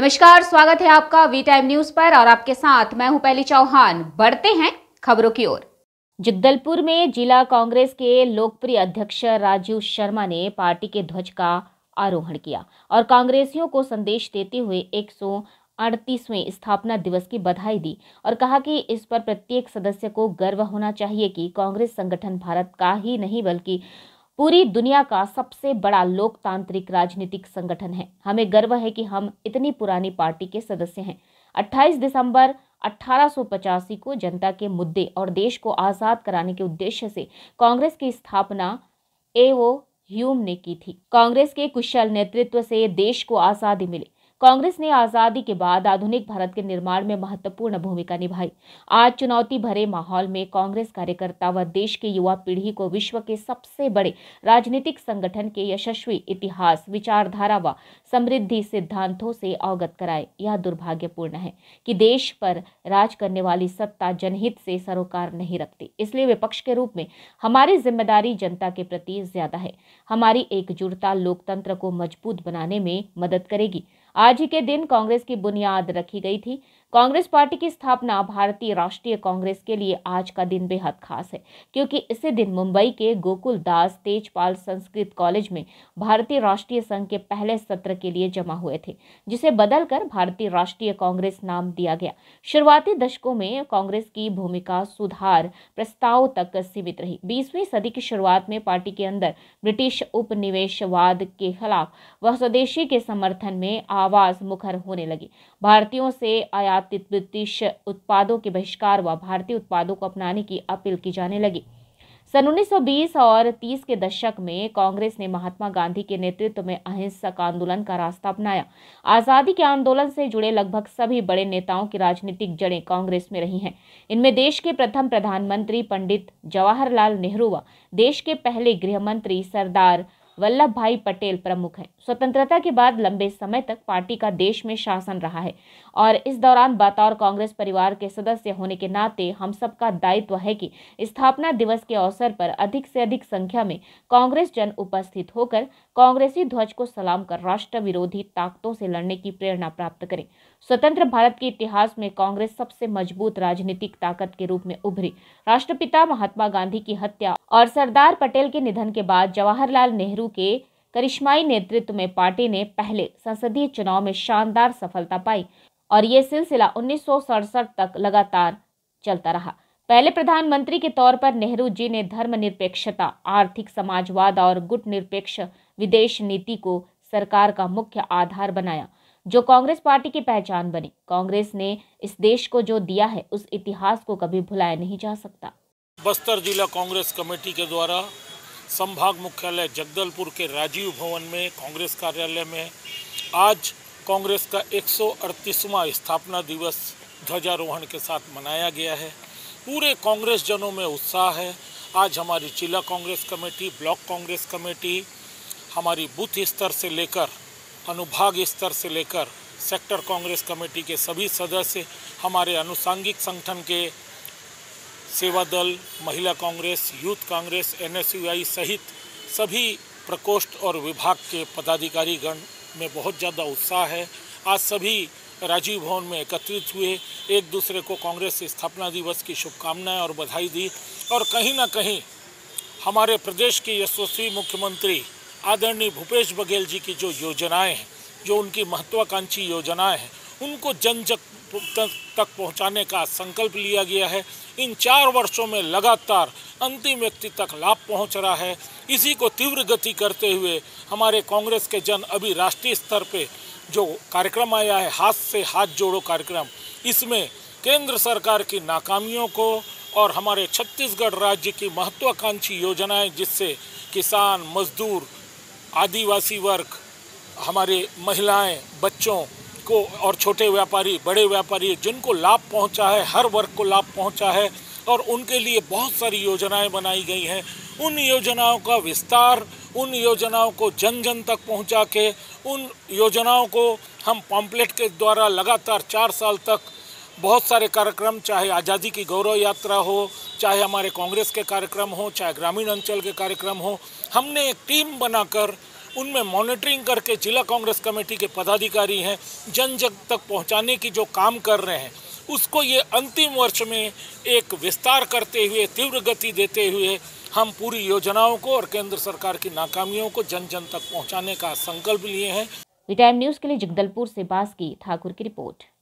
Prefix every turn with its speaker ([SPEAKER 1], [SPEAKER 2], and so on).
[SPEAKER 1] नमस्कार स्वागत है आपका वी टाइम न्यूज पर और आपके साथ मैं हूं पहली चौहान बढ़ते हैं खबरों की ओर जगदलपुर में जिला कांग्रेस के लोकप्रिय अध्यक्ष राजीव शर्मा ने पार्टी के ध्वज का आरोहण किया और कांग्रेसियों को संदेश देते हुए एक अड़तीसवें स्थापना दिवस की बधाई दी और कहा कि इस पर प्रत्येक सदस्य को गर्व होना चाहिए कि कांग्रेस संगठन भारत का ही नहीं बल्कि पूरी दुनिया का सबसे बड़ा लोकतांत्रिक राजनीतिक संगठन है हमें गर्व है कि हम इतनी पुरानी पार्टी के सदस्य हैं 28 दिसंबर 1885 को जनता के मुद्दे और देश को आज़ाद कराने के उद्देश्य से कांग्रेस की स्थापना एओ ह्यूम ने की थी कांग्रेस के कुशल नेतृत्व से देश को आज़ादी मिली कांग्रेस ने आज़ादी के बाद आधुनिक भारत के निर्माण में महत्वपूर्ण भूमिका निभाई आज चुनौती भरे माहौल में कांग्रेस कार्यकर्ता व देश की युवा पीढ़ी को विश्व के सबसे बड़े राजनीतिक संगठन के यशस्वी इतिहास विचारधारा व समृद्धि सिद्धांतों से अवगत कराए यह दुर्भाग्यपूर्ण है कि देश पर राज करने वाली सत्ता जनहित से सरोकार नहीं रखती इसलिए विपक्ष के रूप में हमारी जिम्मेदारी जनता के प्रति ज्यादा है हमारी एकजुटता लोकतंत्र को मजबूत बनाने में मदद करेगी आज ही के दिन कांग्रेस की बुनियाद रखी गई थी कांग्रेस पार्टी की स्थापना भारतीय राष्ट्रीय कांग्रेस के लिए आज का दिन बेहद खास है क्योंकि इसी दिन मुंबई के गोकुल दास तेजपाल संस्कृत कॉलेज में भारतीय राष्ट्रीय संघ के पहले सत्र के लिए जमा हुए थे जिसे बदलकर भारतीय राष्ट्रीय कांग्रेस नाम दिया गया शुरुआती दशकों में कांग्रेस की भूमिका सुधार प्रस्ताव तक सीमित रही बीसवीं सदी की शुरुआत में पार्टी के अंदर ब्रिटिश उपनिवेशवाद के खिलाफ व स्वदेशी के समर्थन में आवाज मुखर होने लगी भारतीयों से आयात प्राप्त ब्रिटिश उत्पादों के बहिष्कार व भारतीय उत्पादों को अपनाने की अपील की जाने लगी सन 1920 और 30 के दशक में कांग्रेस ने महात्मा गांधी के नेतृत्व में अहिंसक आंदोलन का रास्ता अपनाया आज़ादी के आंदोलन से जुड़े लगभग सभी बड़े नेताओं की राजनीतिक जड़ें कांग्रेस में रही हैं इनमें देश के प्रथम प्रधानमंत्री पंडित जवाहरलाल नेहरू व देश के पहले गृह मंत्री सरदार वल्लभ भाई पटेल प्रमुख हैं स्वतंत्रता के बाद लंबे समय तक पार्टी का देश में शासन रहा है और इस दौरान बतौर कांग्रेस परिवार के सदस्य होने के नाते हम सबका दायित्व है कि स्थापना दिवस के अवसर पर अधिक से अधिक संख्या में कांग्रेस जन उपस्थित होकर कांग्रेसी ध्वज को सलाम कर राष्ट्र विरोधी ताकतों से लड़ने की प्रेरणा प्राप्त करें स्वतंत्र भारत के इतिहास में कांग्रेस सबसे मजबूत राजनीतिक ताकत के रूप में उभरी राष्ट्रपिता महात्मा गांधी की हत्या और सरदार पटेल के निधन के बाद जवाहरलाल नेहरू के करिश्माई नेतृत्व में पार्टी ने पहले संसदीय चुनाव में शानदार सफलता पाई और ये सिलसिला उन्नीस तक लगातार चलता रहा पहले प्रधानमंत्री के तौर पर नेहरू जी ने धर्मनिरपेक्षता आर्थिक समाजवाद और गुट निरपेक्ष विदेश नीति को सरकार का मुख्य आधार बनाया जो कांग्रेस पार्टी की पहचान बनी कांग्रेस ने इस देश को जो दिया है उस इतिहास को कभी भुलाया नहीं जा सकता
[SPEAKER 2] बस्तर जिला कांग्रेस कमेटी के द्वारा संभाग मुख्यालय जगदलपुर के राजीव भवन में कांग्रेस कार्यालय में आज कांग्रेस का 138वां स्थापना दिवस ध्वजारोहण के साथ मनाया गया है पूरे कांग्रेस जनों में उत्साह है आज हमारी जिला Congress committee block Congress committee हमारी बूथ स्तर से लेकर अनुभाग स्तर से लेकर सेक्टर कांग्रेस कमेटी के सभी सदस्य हमारे अनुसांगिक संगठन के सेवा दल महिला कांग्रेस यूथ कांग्रेस एनएसयूआई सहित सभी प्रकोष्ठ और विभाग के पदाधिकारी गण में बहुत ज़्यादा उत्साह है आज सभी राजीव भवन में एकत्रित हुए एक दूसरे को कांग्रेस स्थापना दिवस की शुभकामनाएं और बधाई दी और कहीं ना कहीं हमारे प्रदेश के यशस्वी मुख्यमंत्री आदरणीय भूपेश बघेल जी की जो योजनाएं हैं जो उनकी महत्वाकांक्षी योजनाएं हैं उनको जन जग तक तक पहुंचाने का संकल्प लिया गया है इन चार वर्षों में लगातार अंतिम व्यक्ति तक लाभ पहुंच रहा है इसी को तीव्र गति करते हुए हमारे कांग्रेस के जन अभी राष्ट्रीय स्तर पे जो कार्यक्रम आया है हाथ से हाथ जोड़ो कार्यक्रम इसमें केंद्र सरकार की नाकामियों को और हमारे छत्तीसगढ़ राज्य की महत्वाकांक्षी योजनाएँ जिससे किसान मजदूर आदिवासी वर्ग हमारे महिलाएं बच्चों को और छोटे व्यापारी बड़े व्यापारी जिनको लाभ पहुंचा है हर वर्ग को लाभ पहुंचा है और उनके लिए बहुत सारी योजनाएं बनाई गई हैं उन योजनाओं का विस्तार उन योजनाओं को जन जन तक पहुंचा के उन योजनाओं को हम पॉम्पलेट के द्वारा लगातार चार साल तक बहुत सारे कार्यक्रम चाहे आज़ादी की गौरव यात्रा हो चाहे हमारे कांग्रेस के कार्यक्रम हो चाहे ग्रामीण अंचल के कार्यक्रम हो हमने एक टीम बनाकर उनमें मॉनिटरिंग करके जिला कांग्रेस कमेटी के पदाधिकारी हैं जन जन तक पहुंचाने की जो काम कर रहे हैं उसको ये अंतिम वर्ष में एक विस्तार करते हुए तीव्र गति देते हुए हम पूरी योजनाओं को और केंद्र सरकार की नाकामियों को जन जन तक पहुँचाने का संकल्प लिए हैं
[SPEAKER 1] न्यूज के लिए जगदलपुर से बास की ठाकुर की रिपोर्ट